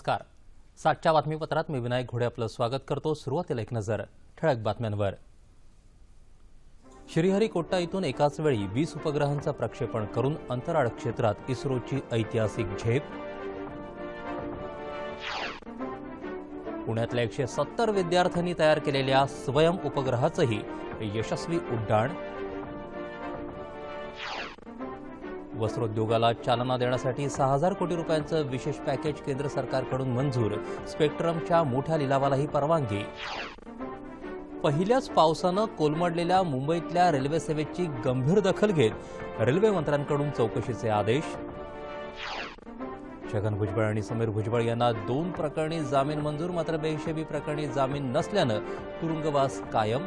नमस्कार सातच्या बातमीपत्रात मी विनायक घोडे आपलं स्वागत करतो सुरुवातीला एक नजर ठळक बातम्यांवर कोट्टा इथून एकाच वेळी वीस उपग्रहांचं प्रक्षेपण करून अंतराळ क्षेत्रात इस्रोची ऐतिहासिक झेप पुण्यातल्या एकशे सत्तर विद्यार्थ्यांनी तयार केलेल्या स्वयं उपग्रहाचंही यशस्वी उड्डाण वस्त्रोद्योगाला चालना देण्यासाठी सहा हजार कोटी रुपयांचं विशेष पॅकेज केंद्र सरकारकडून मंजूर स्पेक्ट्रमच्या मोठ्या लिलावालाही परवानगी पहिल्याच पावसानं कोलमडलेल्या मुंबईतल्या रेल्वे सेवेची गंभीर दखल घेत रेल्वे मंत्र्यांकडून चौकशीचे आदेश छगन भुजबळ आणि समीर भुजबळ यांना दोन प्रकरणी जामीन मंजूर मात्र बेहिशेबी प्रकरणी जामीन नसल्यानं तुरुंगवास कायम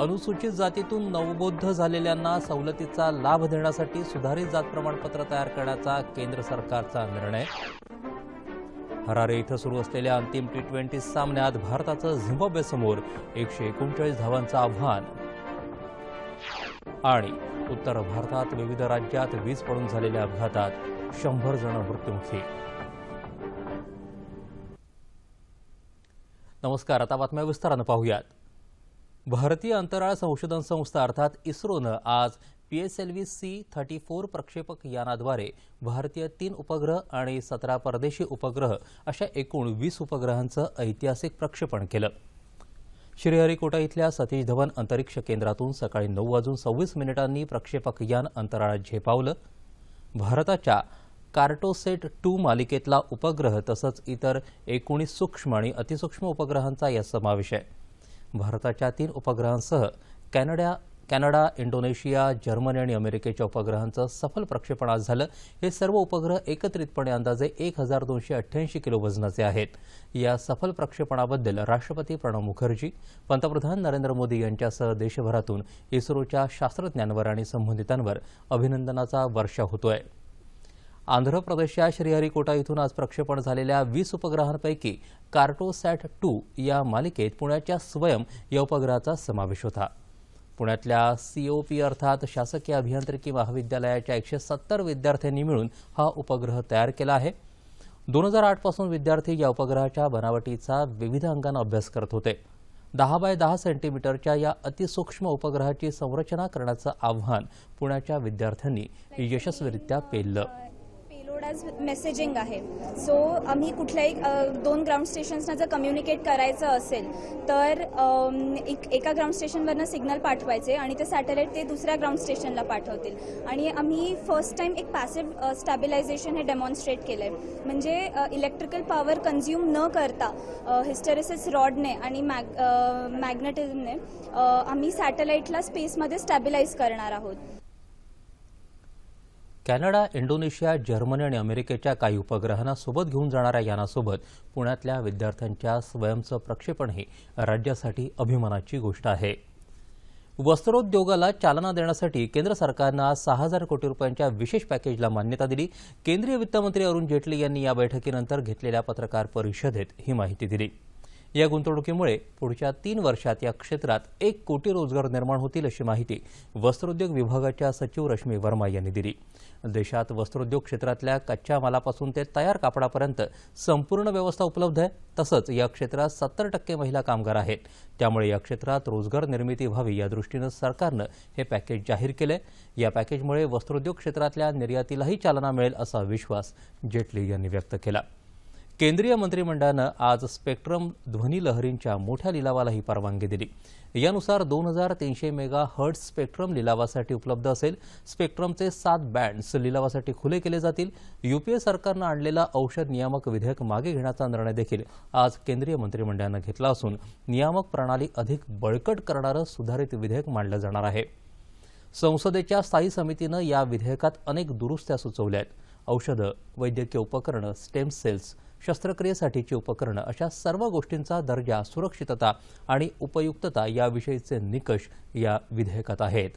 अनुसूचित जातीतून नवबोद्ध झालेल्यांना सवलतीचा लाभ देण्यासाठी सुधारित जात प्रमाणपत्र तयार करण्याचा केंद्र सरकारचा निर्णय हरारे इथं सुरू असलेल्या अंतिम टी ट्वेंटी सामन्यात भारताचं झिम्बाब्वेसमोर एकशे एकोणचाळीस धावांचं आव्हान आणि उत्तर भारतात विविध राज्यात वीज पडून झालेल्या अपघातात शंभर जण मृत्युमुखी नमस्कार आता बातम्या विस्तारानं पाहूयात भारतीय अंतराळ संशोधन संस्था अर्थात इस्रोनं आज P S L V C thirty four प्रक्षेपक यानाद्वारे भारतीय तीन उपग्रह आणि सतरा परदेशी उपग्रह अशा एकूण वीस उपग्रहांचं ऐतिहासिक प्रक्षेपण केलं श्रीहरिकोटा इथल्या सतीश धवन अंतरिक्ष केंद्रातून सकाळी नऊ वाजून सव्वीस मिनिटांनी प्रक्षेपक यान अंतराळात झेपावलं भारताच्या कार्टोसेट टू मालिकेतला उपग्रह तसंच इतर एकोणीस सूक्ष्म आणि अतिसूक्ष्म उपग्रहांचा यात समावेश आहे भारताच्या तीन उपग्रहांसह कॅनडा कॅनडा इंडोनेशिया जर्मनी आणि अमेरिकेच्या उपग्रहांचं सफल प्रक्षेपण आज झालं हे सर्व उपग्रह एकत्रितपणे अंदाजे एक हजार दोनशे अठ्ठ्याऐंशी किलो वजनाचे आहेत या सफल प्रक्षेपणाबद्दल राष्ट्रपती प्रणव मुखर्जी पंतप्रधान नरेंद्र मोदी यांच्यासह देशभरातून इस्रोच्या शास्त्रज्ञांवर आणि संबंधितांवर अभिनंदनाचा वर्षा होतोय आंध्र प्रदेशच्या श्रीहरिकोटा इथून आज प्रक्षेपण झालेल्या वीस उपग्रहांपैकी कार्टोसॅट टू या मालिकेत पुण्याच्या स्वयं या उपग्रहाचा समावेश होता पुण्यातल्या सीओपी अर्थात शासकीय अभियांत्रिकी महाविद्यालयाच्या एकशे सत्तर विद्यार्थ्यांनी मिळून हा उपग्रह तयार केला आहे दोन हजार आठपासून विद्यार्थी या उपग्रहाच्या बनावटीचा विविध अंगाने अभ्यास करत होते दहा बाय दहा सेंटीमीटरच्या या अतिसूक्ष्म उपग्रहाची संरचना करण्याचं आव्हान पुण्याच्या विद्यार्थ्यांनी यशस्वीरित्या पेललं रोड मेसेजिंग आहे सो आम्ही कुठल्याही दोन ग्राउंड स्टेशन्सना जर कम्युनिकेट करायचं असेल तर एक एका ग्राउंड स्टेशनवरनं सिग्नल पाठवायचे आणि ते सॅटेलाईट ते दुसऱ्या ग्राउंड स्टेशनला पाठवतील आणि आम्ही फर्स्ट टाईम एक पॅसिव स्टॅबिलायझेशन हे डेमॉन्स्ट्रेट केलं आहे म्हणजे इलेक्ट्रिकल पॉवर कन्झ्युम न करता हिस्टेरिसिस रॉडने आणि मॅग मॅग्नेटिझमने आम्ही सॅटेलाईटला स्पेसमध्ये स्टॅबिलाईज करणार आहोत कॅनडा इंडोनेशिया जर्मनी आणि अमेरिकेच्या काही उपग्रहांना सोबत घेऊन जाणाऱ्या यानासोबत पुण्यातल्या विद्यार्थ्यांच्या स्वयंचं प्रक्षेपण हे राज्यासाठी अभिमानाची गोष्ट आहे वस्त्रोद्योगाला चालना देण्यासाठी केंद्र सरकारनं आज सहा हजार कोटी रुपयांच्या विशेष पॅकेजला मान्यता दिली केंद्रीय वित्तमंत्री अरुण जेटली यांनी या बैठकीनंतर घेतलेल्या पत्रकार परिषदेत ही माहिती दिली या गुंतवणुकीमुळे पुढच्या तीन वर्षात या क्षेत्रात एक कोटी रोजगार निर्माण होतील अशी माहिती वस्त्रोद्योग विभागाच्या सचिव रश्मी वर्मा यांनी दिली देशात वस्त्रोद्योग क्षेत्रातल्या कच्च्या मालापासून ते तयार कापडापर्यंत संपूर्ण व्यवस्था उपलब्ध आहे तसंच या क्षेत्रात सत्तर टक्के महिला कामगार आहेत त्यामुळे या क्षेत्रात रोजगार निर्मिती व्हावी या दृष्टीनं सरकारनं हे पॅकेज जाहीर केलंय या पॅकेजमुळे वस्त्रोद्योग क्षेत्रातल्या निर्यातीलाही चालना मिळेल असा विश्वास जेटली यांनी व्यक्त केला केंद्रीय मंत्रिमंडळानं आज स्पेक्ट्रम ध्वनी लहरींच्या मोठ्या लिलावालाही परवानगी दिली यानुसार दोन हजार तीनशे मेगा हर्ट स्पेक्ट्रम लिलावासाठी उपलब्ध असेल स्पेक्ट्रमचे सात बँड्स लिलावासाठी खुले केले जातील युपीए सरकारनं आणलेला औषध नियामक विधेयक मागे घेण्याचा निर्णय देखील आज केंद्रीय मंत्रिमंडळानं घेतला असून नियामक प्रणाली अधिक बळकट करणारं सुधारित विधेयक मांडलं जाणार आहे संसदेच्या स्थायी समितीनं या विधेयकात अनेक दुरुस्त्या सुचवल्या आहेत औषधं वैद्यकीय उपकरणं स्टेम सेल्स शस्त्रक्रियेसाठीची उपकरणं अशा सर्व गोष्टींचा दर्जा सुरक्षितता आणि उपयुक्तता याविषयीचे निकष या विधेयकात आहेत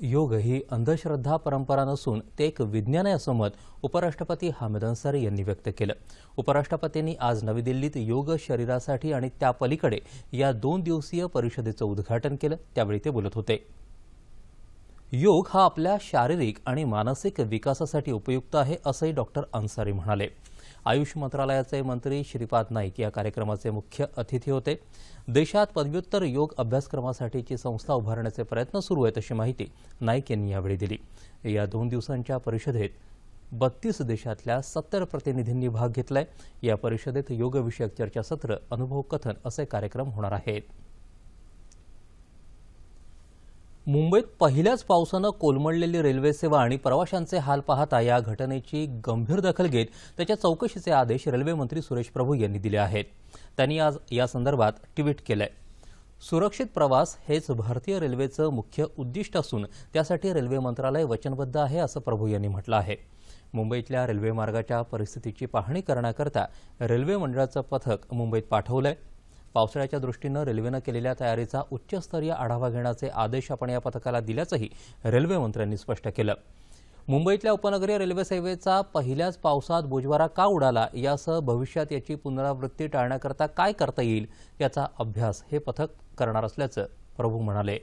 योग ही अंधश्रद्धा परंपरा नसून ते एक विज्ञान आहे असं मत उपराष्ट्रपती हामिद अन्सारी यांनी व्यक्त केलं उपराष्ट्रपतींनी आज नवी दिल्लीत योग शरीरासाठी आणि त्यापलीकडे या दोन दिवसीय परिषदेचं उद्घाटन केलं त्यावेळी ते बोलत होते योग हा आपल्या शारीरिक आणि मानसिक विकासासाठी उपयुक्त आहे असंही डॉक्टर अन्सारी म्हणाले आयुष मंत्रालयाचे मंत्री श्रीपाद नाईक या कार्यक्रमाचे मुख्य अतिथी होते देशात पदव्युत्तर योग अभ्यासक्रमासाठीची संस्था उभारण्याचे प्रयत्न सुरू आहेत अशी माहिती नाईक यांनी यावेळी दिली या दोन दिवसांच्या परिषदेत बत्तीस देशातल्या सत्तर प्रतिनिधींनी भाग घेतलाय या परिषदेत योगविषयक चर्चासत्र अनुभव कथन असे कार्यक्रम होणार आहेत मुंबईत पहिल्याच पावसानं कोलमडलेली रेल्वेसेवा आणि प्रवाशांचे हाल पाहता या घटनेची गंभीर दखल घेत त्याच्या चौकशीचे आदेश रेल्वेमंत्री सुरेश प्रभू यांनी दिले आहेत त्यांनी आज यासंदर्भात ट्विट केलंय सुरक्षित प्रवास हेच भारतीय रेल्वेचं मुख्य उद्दिष्ट असून त्यासाठी रेल्वे मंत्रालय वचनबद्ध आहे असं प्रभू यांनी म्हटलं आहे मुंबईतल्या रेल्वेमार्गाच्या परिस्थितीची पाहणी करण्याकरता रेल्वे मंडळाचं पथक मुंबईत पाठवलं आहे पावसाळ्याच्या दृष्टीनं रेल्वेनं केलेल्या तयारीचा उच्चस्तरीय आढावा घेण्याचे आदेश आपण या पथकाला दिल्याचंही रेल्वेमंत्र्यांनी स्पष्ट केलं मुंबईतल्या उपनगरीय रेल्वे सेवेचा पहिल्याच पावसात बुजवारा का उडाला यासह भविष्यात याची पुनरावृत्ती टाळण्याकरता काय करता येईल याचा अभ्यास हे पथक करणार असल्याचं प्रभू म्हणाले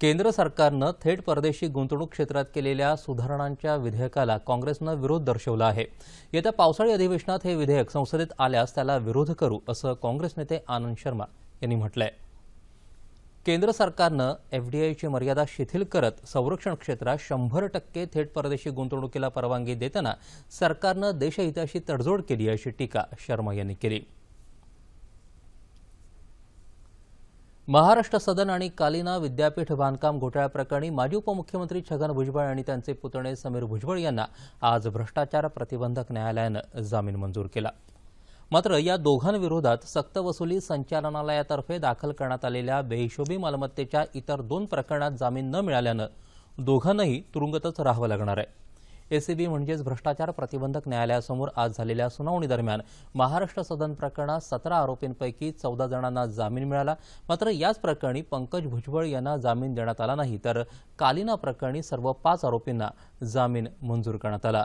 केंद्र सरकारनं थेट परदेशी गुंतवणूक क्षेत्रात केलेल्या सुधारणांच्या विधेयकाला काँग्रेसनं विरोध दर्शवला आहे येत्या पावसाळी अधिवेशनात हे विधेयक संसदेत आल्यास त्याला विरोध करू असं काँग्रेस नेते आनंद शर्मा यांनी म्हटलंय केंद्र सरकारनं एफडीआयची मर्यादा शिथिल करत संरक्षण क्षेत्रात शंभर टक्के थेट परदेशी गुंतवणुकीला परवानगी देताना सरकारनं देशहिताशी तडजोड केली अशी टीका शर्मा यांनी केली महाराष्ट्र सदन आणि कालिना विद्यापीठ बांधकाम घोटाळ्याप्रकरणी माजी उपमुख्यमंत्री छगन भुजबळ आणि त्यांचे पुतणे समीर भुजबळ यांना आज भ्रष्टाचार प्रतिबंधक न्यायालयानं जामीन मंजूर केला मात्र या दोघांविरोधात सक्तवसुली संचालनालयातर्फे दाखल करण्यात आलेल्या बेहिशोबी मालमत्तेच्या इतर दोन प्रकरणात जामीन न मिळाल्यानं दोघांनाही तुरुंगतच राहावं लागणार आहे एसीबी म्हणजेच भ्रष्टाचार प्रतिबंधक न्यायालयासमोर आज झालेल्या सुनावणीदरम्यान महाराष्ट्र सदन प्रकरणात सतरा आरोपींपैकी चौदा जणांना जामीन मिळाला मात्र याच प्रकरणी पंकज भुजबळ यांना जामीन देण्यात आला नाही तर कालिना प्रकरणी सर्व पाच आरोपींना जामीन मंजूर करण्यात आला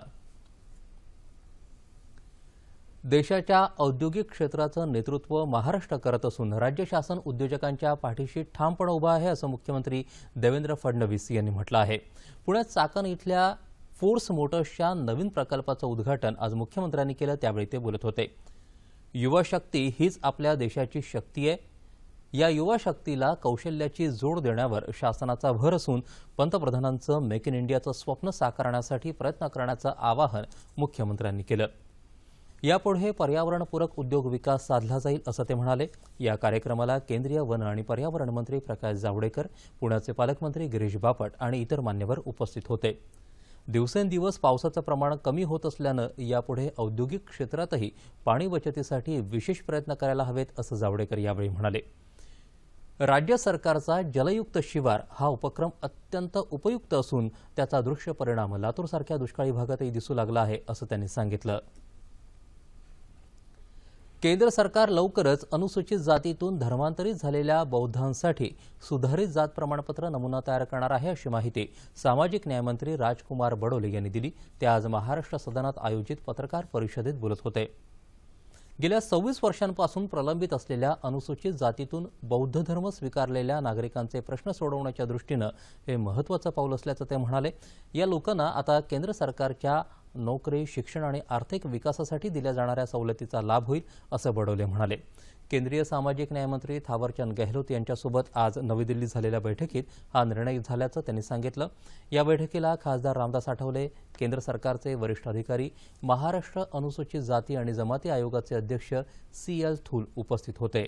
देशाच्या औद्योगिक क्षेत्राचं नेतृत्व महाराष्ट्र करत असून राज्य शासन उद्योजकांच्या पाठीशी ठामपणे उभं आहे असं मुख्यमंत्री देवेंद्र फडणवीस यांनी म्हटलं आहे पुण्यात चाकण इथल्या फोर्स मोटर्सच्या नवीन प्रकल्पाचं उद्घाटन आज मुख्यमंत्र्यांनी केलं त्यावेळी ते बोलत होते युवा शक्ती हीच आपल्या देशाची शक्ती आहे या युवा शक्तीला कौशल्याची जोड देण्यावर शासनाचा भर असून पंतप्रधानांचं मेक इन इंडियाचं स्वप्न साकारण्यासाठी प्रयत्न करण्याचं आवाहन मुख्यमंत्र्यांनी केलं यापुढे पर्यावरणपूरक उद्योग विकास साधला जाईल असं ते म्हणाले या कार्यक्रमाला केंद्रीय वन आणि पर्यावरण मंत्री प्रकाश जावडेकर पुण्याचे पालकमंत्री गिरीश बापट आणि इतर मान्यवर उपस्थित होते दिवसेंदिवस पावसाचं प्रमाण कमी होत असल्यानं यापुढे औद्योगिक क्षेत्रातही पाणी बचतीसाठी विशेष प्रयत्न करायला हवेत असं जावडेकर यावेळी म्हणाले राज्य सरकारचा जलयुक्त शिवार हा उपक्रम अत्यंत उपयुक्त असून त्याचा दृश्य परिणाम लातूरसारख्या दुष्काळी भागातही दिसू लागला आहे असं त्यांनी सांगितलं केंद्र सरकार लवकरच अनुसूचित जातीतून धर्मांतरित झालेल्या बौद्धांसाठी सुधारित जात प्रमाणपत्र नमुना तयार करणार आहे अशी माहिती सामाजिक न्यायमंत्री राजकुमार बडोले यांनी दिली ते आज महाराष्ट्र सदनात आयोजित पत्रकार परिषदेत बोलत होते गेल्या सव्वीस वर्षांपासून प्रलंबित असलेल्या अनुसूचित जातीतून बौद्ध धर्म स्वीकारलेल्या नागरिकांचे प्रश्न सोडवण्याच्या दृष्टीनं हे महत्वाचं पाऊल असल्याचं ते म्हणाले या लोकांना आता केंद्र सरकारच्या नोकरी शिक्षण आणि आर्थिक विकासासाठी दिल्या जाणाऱ्या सवलतीचा लाभ होईल असं बडोले म्हणाले केंद्रीय सामाजिक न्यायमंत्री थावरचंद गेहलोत यांच्यासोबत आज नवी दिल्लीत झालेल्या बैठकीत हा निर्णय झाल्याचं त्यांनी सांगितलं या बैठकीला खासदार रामदास आठवले केंद्र सरकारचे वरिष्ठ अधिकारी महाराष्ट्र अनुसूचित जाती आणि जमाती आयोगाचे अध्यक्ष सी एल थूल उपस्थित होते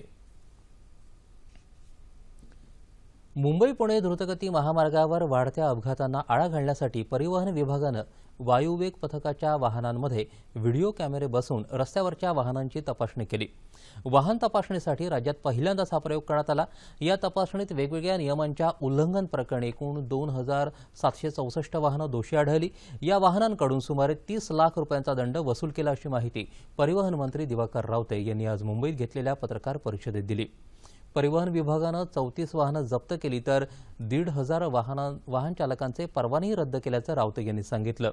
मुंबई पुणे द्रुतगती महामार्गावर वाढत्या अपघातांना आळा घालण्यासाठी परिवहन विभागानं वायुवेग पथकाच्या वाहनांमध्ये व्हिडिओ कॅमेरे बसवून रस्त्यावरच्या वाहनांची तपासणी केली वाहन तपासणीसाठी राज्यात पहिल्यांदाच हा प्रयोग करण्यात आला या तपासणीत वेगवेगळ्या नियमांच्या उल्लंघन प्रकरणी एकूण दोन हजार सातशे चौसष्ट वाहनं दोषी आढळली या वाहनांकडून सुमारे तीस लाख रुपयांचा दंड वसूल केला अशी माहिती परिवहन मंत्री दिवाकर रावते यांनी आज मुंबईत घेतलेल्या पत्रकार परिषदेत दिली परिवहन विभागानं चौतीस वाहनं जप्त केली तर दीड हजार वाहना वाहन चालकांचे परवानेही रद्द केल्याचं रावते यांनी सांगितलं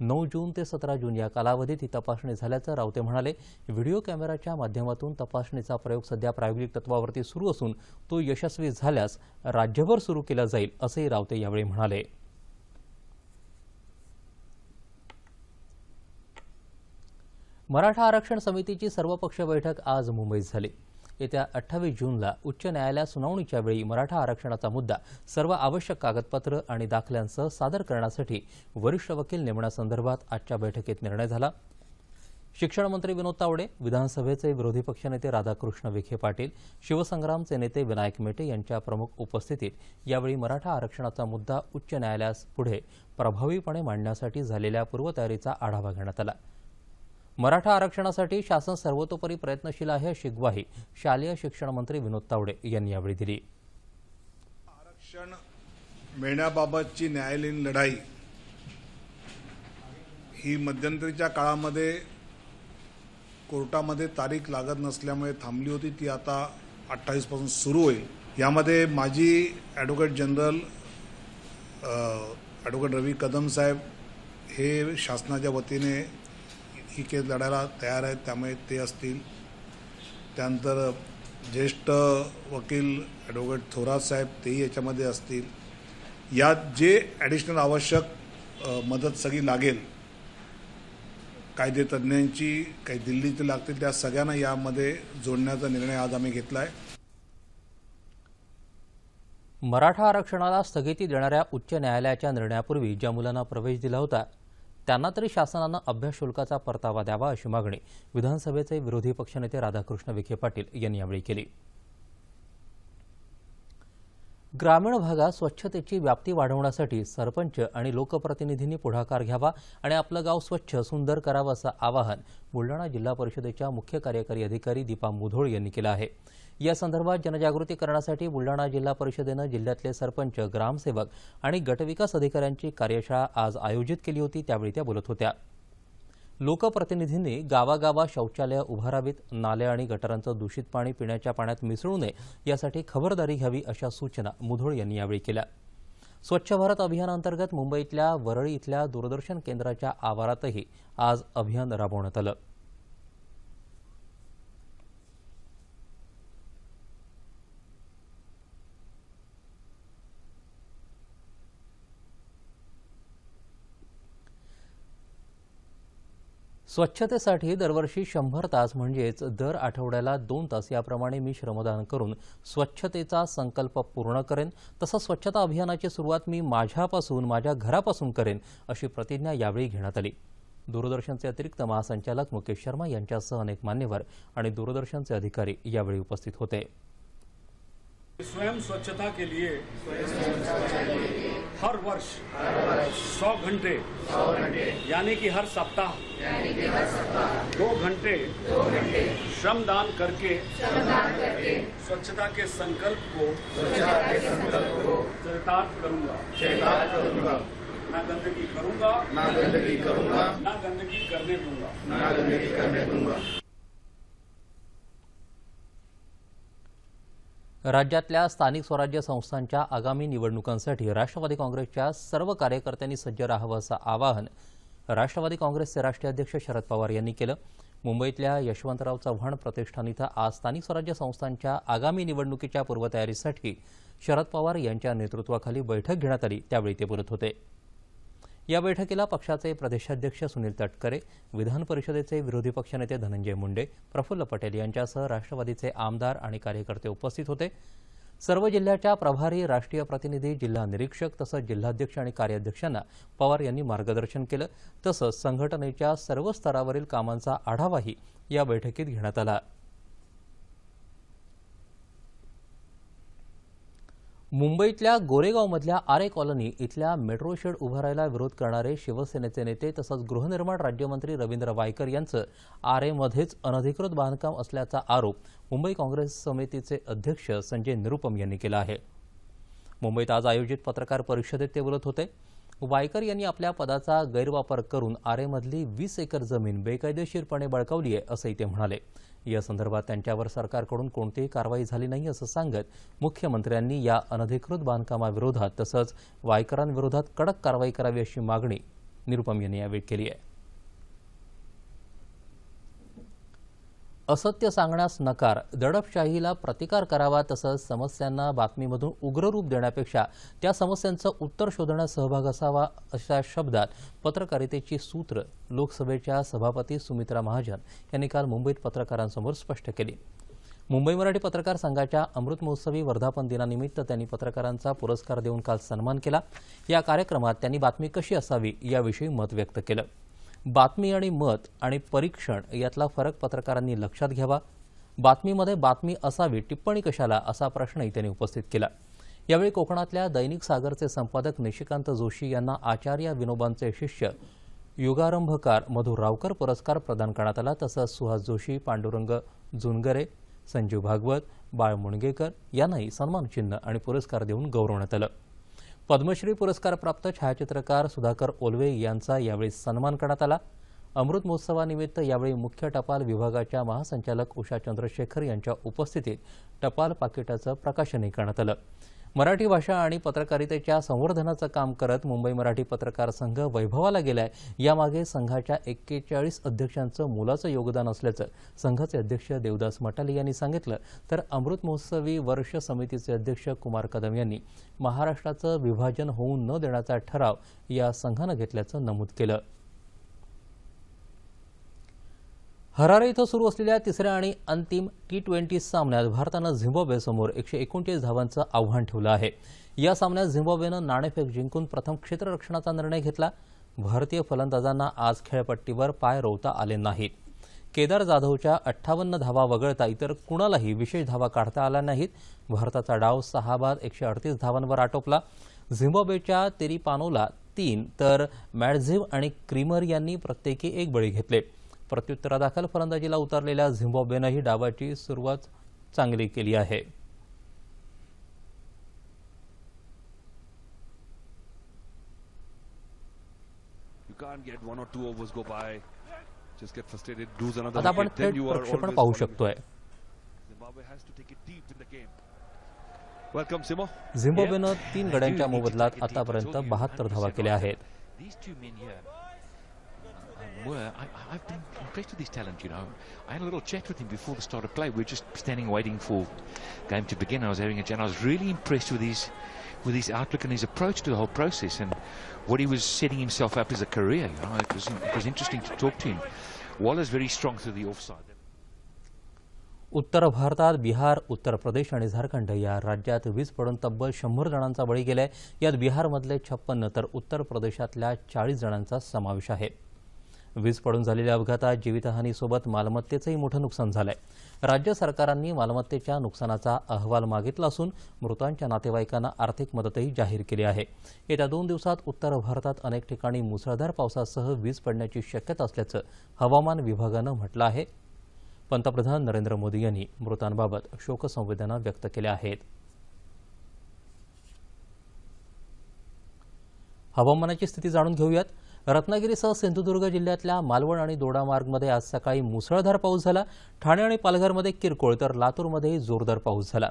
नऊ जून ते सतरा जून या कालावधीत ही तपासणी झाल्याचं रावते म्हणाले व्हिडिओ कॅमेराच्या माध्यमातून तपासणीचा प्रयोग सध्या प्रायोगिक तत्वावरती सुरू असून तो यशस्वी झाल्यास राज्यभर सुरू केला जाईल असंही रावते यावेळी म्हणाले मराठा आरक्षण समितीची सर्वपक्षीय बैठक आज मुंबईत झाली येत्या अठ्ठावीस जूनला उच्च न्यायालयात सुनावणीच्या वेळी मराठा आरक्षणाचा मुद्दा सर्व आवश्यक कागदपत्र आणि दाखल्यांसह सादर करण्यासाठी वरिष्ठ वकील नेमण्यासंदर्भात आजच्या बैठकीत निर्णय झाला शिक्षणमंत्री विनोद तावडे विधानसभेचे विरोधी पक्षनेते राधाकृष्ण विखे पाटील शिवसंग्रामचे नेते विनायक मेटे यांच्या प्रमुख उपस्थितीत यावेळी मराठा आरक्षणाचा मुद्दा उच्च न्यायालयास पुढे प्रभावीपणे मांडण्यासाठी झालेल्या पूर्वतयारीचा आढावा घेण्यात आला मराठा आरक्षणासाठी शासन सर्वतोपरी प्रयत्नशील आहे अशी ग्वाही शालेय शिक्षण मंत्री विनोद तावडे यांनी यावेळी दिली आरक्षण मिळण्याबाबतची न्यायालयीन लढाई ही मध्यंतरीच्या काळामध्ये कोर्टामध्ये तारीख लागत नसल्यामुळे थांबली होती ती आता पासून सुरू होईल यामध्ये माजी advocate general advocate Ravi Kadam saheb हे शासनाच्या वतीने ही केस लढायला तयार आहेत त्यामुळे ते असतील त्यानंतर ज्येष्ठ वकील ॲडव्होकेट थोरात साहेब तेही याच्यामध्ये असतील यात जे ॲडिशनल आवश्यक मदत सगळी लागेल कायदेतज्ञांची काही दिल्लीची लागतील त्या सगळ्यांना यामध्ये जोडण्याचा निर्णय आज आम्ही घेतला आहे मराठा आरक्षणाला स्थगिती देणाऱ्या उच्च न्यायालयाच्या निर्णयापूर्वी ज्या मुलांना प्रवेश दिला होता त्यांना तरी शासनानं अभ्यास शुल्काचा परतावा द्यावा अशी मागणी विधानसभेचे विरोधी पक्षनेते राधाकृष्ण विखे पाटील यांनी यावेळी केली ग्रामीण भागात स्वच्छतेची व्याप्ती वाढवण्यासाठी सरपंच आणि लोकप्रतिनिधींनी पुढाकार घ्यावा आणि आपलं गाव स्वच्छ सुंदर करावं असं आवाहन बुलडाणा जिल्हा परिषदेच्या मुख्य कार्यकारी अधिकारी दीपा मुधोळ यांनी केलं आहे या संदर्भात जनजागृती करण्यासाठी बुलढाणा जिल्हा परिषदेनं जिल्ह्यातले सरपंच ग्रामसेवक आणि गटविकास अधिकाऱ्यांची कार्यशाळा आज आयोजित केली होती त्यावेळी त्या बोलत होत्या लोकप्रतिनिधींनी गावागावा शौचालयं उभारावीत नाल्या आणि गटारांचं दूषित पाणी पिण्याच्या पाण्यात मिसळू नये यासाठी खबरदारी घ्यावी अशा सूचना मुधोळ यांनी यावेळी केल्या स्वच्छ भारत अभियानांतर्गत मुंबईतल्या वरळी इथल्या दूरदर्शन केंद्राच्या आवारातही आज अभियान राबवण्यात आलं स्वच्छतेसाठी दरवर्षी शंभर तास म्हणजेच दर आठवड्याला दोन तास याप्रमाणे मी श्रमदान करून स्वच्छतेचा संकल्प पूर्ण करेन तसंच स्वच्छता अभियानाची सुरुवात मी माझ्यापासून माझ्या घरापासून करेन अशी प्रतिज्ञा यावेळी घेण्यात आली दूरदर्शनचे अतिरिक्त महासंचालक मुकेश शर्मा यांच्यासह अनेक मान्यवर आणि दूरदर्शनचे अधिकारी यावेळी उपस्थित होते स्वयं स्वच्छता के लिए हर वर्ष सौ घंटे यानी कि हर सप्ताह दो घंटे श्रमदान करके स्वच्छता के संकल्प को चरितार्थ करूंगा ना गंदगी करूंगा ना गंदगी करूंगा ना गंदगी करने दूंगा ना गंदगी करने दूंगा राज्यातल्या स्थानिक स्वराज्य संस्थांच्या आगामी निवडणुकांसाठी राष्ट्रवादी काँग्रेसच्या सर्व कार्यकर्त्यांनी सज्ज राहावं असं आवाहन राष्ट्रवादी काँग्रेसचे राष्ट्रीय अध्यक्ष शरद पवार यांनी केलं मुंबईतल्या यशवंतराव चव्हाण प्रतिष्ठान इथं आज स्थानिक स्वराज्य संस्थांच्या आगामी निवडणुकीच्या पूर्वतयारीसाठी शरद पवार यांच्या नेतृत्वाखाली बैठक घेण्यात आली त्यावेळी ते बोलत होते या बैठकीला पक्षाचे प्रदेशाध्यक्ष सुनील तटकरे विधान परिषदेचे विरोधी पक्षनेते धनंजय मुंडे प्रफुल्ल पटेल यांच्यासह राष्ट्रवादीचे आमदार आणि कार्यकर्ते उपस्थित होते सर्व जिल्ह्याच्या प्रभारी राष्ट्रीय प्रतिनिधी जिल्हा निरीक्षक तसंच जिल्हाध्यक्ष आणि कार्याध्यक्षांना पवार यांनी मार्गदर्शन केलं तसंच संघटनेच्या सर्व स्तरावरील कामांचा आढावाही या बैठकीत घेण्यात आला मुंबईतल्या गोरेगावमधल्या आरे कॉलनी इथल्या मेट्रो शेड उभारायला विरोध करणारे शिवसेनेचे नेते तसंच गृहनिर्माण राज्यमंत्री रवींद्र वायकर यांचं आरेमध्येच अनधिकृत बांधकाम असल्याचा आरोप मुंबई काँग्रेस समितीचे अध्यक्ष संजय निरुपम यांनी केला आहे मुंबईत आज आयोजित पत्रकार परिषदेत ते बोलत होते वायकर यांनी आपल्या पदाचा गैरवापर करून आरेमधली वीस एकर जमीन बेकायदेशीरपणे बळकावली आहे असंही ते म्हणाले या संदर्भात त्यांच्यावर सरकारकडून कोणतीही कारवाई झाली नाही असं सांगत मुख्यमंत्र्यांनी या अनधिकृत बांधकामाविरोधात तसंच वायकरांविरोधात कडक कारवाई करावी अशी मागणी निरुपम यांनी यावेळी केली आहे असत्य सांगण्यास नकार दडपशाहीला प्रतिकार करावा तसंच समस्यांना बातमीमधून उग्र रूप देण्यापेक्षा त्या समस्यांचं उत्तर शोधण्यास सहभाग असावा अशा शब्दात पत्रकारितेची सूत्र लोकसभेच्या सभापती सुमित्रा महाजन यांनी काल मुंबईत पत्रकारांसमोर स्पष्ट केली मुंबई मराठी पत्रकार संघाच्या अमृत महोत्सवी वर्धापन दिनानिमित्त त्यांनी पत्रकारांचा पुरस्कार देऊन काल सन्मान केला या कार्यक्रमात त्यांनी बातमी कशी असावी याविषयी मत व्यक्त केलं बातमी आणि मत आणि परीक्षण यातला फरक पत्रकारांनी लक्षात घ्यावा बातमीमध्ये बातमी असावी टिप्पणी कशाला असा प्रश्नही त्यांनी उपस्थित केला यावेळी कोकणातल्या दैनिक सागरचे संपादक निशिकांत जोशी यांना आचार्य विनोबांचे शिष्य युगारंभकार मधु रावकर पुरस्कार प्रदान करण्यात आला तसंच सुहास जोशी पांडुरंग जुनगरे संजीव भागवत बाळ मुणगेकर यांनाही सन्मानचिन्ह आणि पुरस्कार देऊन गौरवण्यात आलं पद्मश्री पुरस्कार प्राप्त छायाचित्रकार सुधाकर ओलवे यांचा यावेळी सन्मान करण्यात आला अमृत महोत्सवानिमित्त यावेळी मुख्य टपाल विभागाच्या महासंचालक उषा चंद्रशेखर यांच्या उपस्थितीत टपाल पाकिटाचं प्रकाशनही करण्यात आलं मराठी भाषा आणि पत्रकारितेच्या संवर्धनाचं काम करत मुंबई मराठी पत्रकार संघ वैभवाला गेलाय यामागे संघाच्या एक्केचाळीस अध्यक्षांचं मोलाचं योगदान असल्याचं संघाचे अध्यक्ष देवदास मटाले यांनी सांगितलं तर अमृत महोत्सवी वर्ष समितीचे अध्यक्ष कुमार कदम यांनी महाराष्ट्राचं विभाजन होऊ न देण्याचा ठराव या संघानं घेतल्याचं नमूद केलं हरारे इथं सुरू असलेल्या तिसऱ्या आणि अंतिम टी ट्वेंटी सामन्यात भारतानं झिम्बाब्वेसमोर एकशे एकोणतीस धावांचं आव्हान ठेवलं आहे या सामन्यात झिम्बाब्वेनं नाणेफेक जिंकून प्रथम क्षेत्ररक्षणाचा निर्णय घेतला भारतीय फलंदाजांना आज खेळपट्टीवर पाय रोवता आले नाहीत केदार जाधवच्या अठ्ठावन्न धावा वगळता इतर कुणालाही विशेष धावा काढता आल्या नाहीत भारताचा डाव सहा बाद एकशे अडतीस धावांवर आटोपला झिम्बाब्वेच्या तेरी पानोला तीन तर मॅडझिव आणि क्रीमर यांनी प्रत्येकी एक बळी घेतले प्रत्युत्तरादाखल फलंदाजीला उतरलेल्या झिम्बाब्वेनंही डावाची सुरुवात चांगली केली आहे आता आपण प्रक्षेपण पाहू शकतोय झिम्बाब्वेनं तीन गड्यांच्या मोबदल्यात आतापर्यंत बहात्तर धावा केल्या आहेत were, I, been impressed with his talent, you know. I had a little chat with to begin. I what he was setting himself up as a career. You know, it उत्तर भारतात बिहार उत्तर प्रदेश आणि झारखंड या राज्यात वीज पडून तब्बल शंभर जणांचा बळी गेलाय यात बिहारमधले छप्पन्न तर उत्तर प्रदेशातल्या चाळीस जणांचा समावेश आहे वीज पडून झालेल्या अपघातात जीवितहानीसोबत मालमत्तेचंही मोठं नुकसान झालं आहे राज्य सरकारांनी मालमत्तेच्या नुकसानाचा अहवाल मागितला असून मृतांच्या नातेवाईकांना आर्थिक मदतही जाहीर केली आहे येत्या दोन दिवसात उत्तर भारतात अनेक ठिकाणी मुसळधार पावसासह वीज पडण्याची शक्यता असल्याचं हवामान विभागानं म्हटलं आहे पंतप्रधान नरेंद्र मोदी यांनी मृतांबाबत शोकसंवेदना व्यक्त केल्या आहेत हवामानाची स्थिती जाणून घेऊयात रत्नागिरीसह सिंधुदुर्ग जिल्ह्यातल्या मालवण आणि दोडामार्गमध्ये आज सकाळी मुसळधार पाऊस झाला ठाणे आणि पालघरमध्ये किरकोळ तर लातूरमध्येही जोरदार पाऊस झाला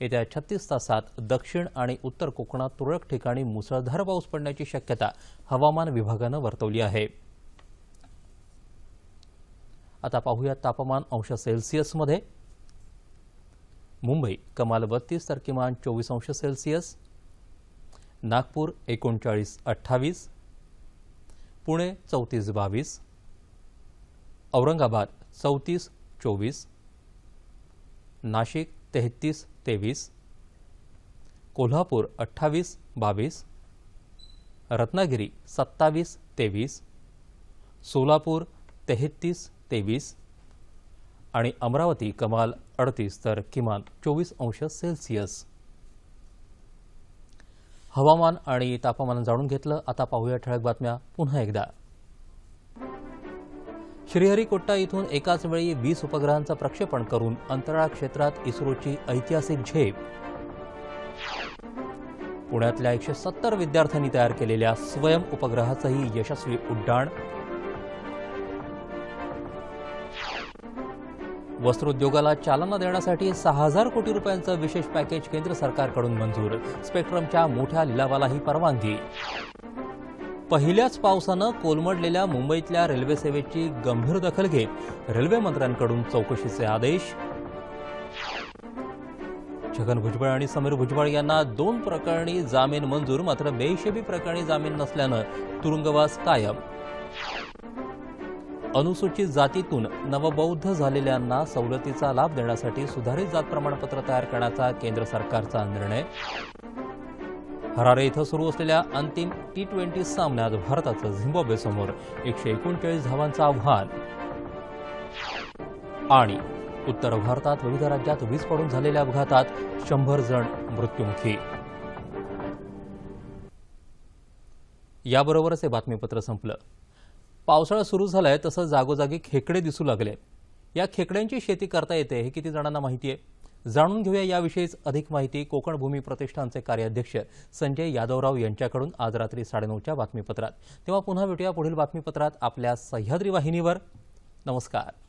येत्या छत्तीस तासात दक्षिण आणि उत्तर कोकणात तुरळक ठिकाणी मुसळधार पाऊस पडण्याची शक्यता हवामान विभागानं वर्तवली आहे आता पाहूया तापमान अंश सेल्सिअसमध्ये मुंबई कमाल बत्तीस तर किमान चोवीस अंश सेल्सिअस नागपूर एकोणचाळीस अठ्ठावीस पुणे चौतीस बावीस औरंगाबाद चौतीस चोवीस नाशिक तेहतीस तेवीस कोल्हापूर अठ्ठावीस बावीस रत्नागिरी सत्तावीस तेवीस सोलापूर तेहतीस तेवीस आणि अमरावती कमाल अडतीस तर किमान चोवीस अंश सेल्सिअस हवामान आणि तापमान जाणून घेतलं आता पाहूया ठळक बातम्या पुन्हा एकदा श्रीहरिकोट्टा इथून एकाच वेळी वीस उपग्रहांचं प्रक्षेपण करून अंतराळ क्षेत्रात इस्रोची ऐतिहासिक झेप पुण्यातल्या एकशे सत्तर विद्यार्थ्यांनी तयार केलेल्या स्वयं उपग्रहाचंही यशस्वी उड्डाण वस्त्रोद्योगाला चालना देण्यासाठी सहा हजार कोटी रुपयांचं विशेष पॅकेज केंद्र सरकारकडून मंजूर स्पेक्ट्रमच्या मोठ्या लिलावालाही परवानगी पहिल्याच पावसानं कोलमडलेल्या मुंबईतल्या रेल्वे सेवेची गंभीर दखल घेत रेल्वे चौकशीचे आदेश छगन भुजबळ आणि समीर भुजबळ यांना दोन प्रकरणी जामीन मंजूर मात्र बेहिशेबी प्रकरणी जामीन नसल्यानं तुरुंगवास कायम अनुसूचित जातीतून नवबौद्ध झालेल्यांना सवलतीचा लाभ देण्यासाठी सुधारित जात प्रमाणपत्र तयार करण्याचा केंद्र सरकारचा निर्णय हरारे इथं सुरू असलेल्या अंतिम टी ट्वेंटी सामन्यात भारताचं झिम्बाब्वेसमोर एकशे एकोणचाळीस धावांचं आव्हान आणि उत्तर भारतात विविध राज्यात वीज पडून झालेल्या अपघातात शंभर जण मृत्युमुखी याबरोबरच हे बातमीपत्र संपलं पावसाळा सुरू झालाय तसं जागोजागी खेकडे दिसू लागले या खेकड्यांची शेती करता येते हे किती जणांना माहिती आहे जाणून घेऊया याविषयीच अधिक माहिती कोकण भूमी प्रतिष्ठानचे कार्याध्यक्ष संजय यादवराव यांच्याकडून आज रात्री साडेनऊच्या बातमीपत्रात तेव्हा पुन्हा भेटूया पुढील बातमीपत्रात आपल्या सह्याद्री वाहिनीवर नमस्कार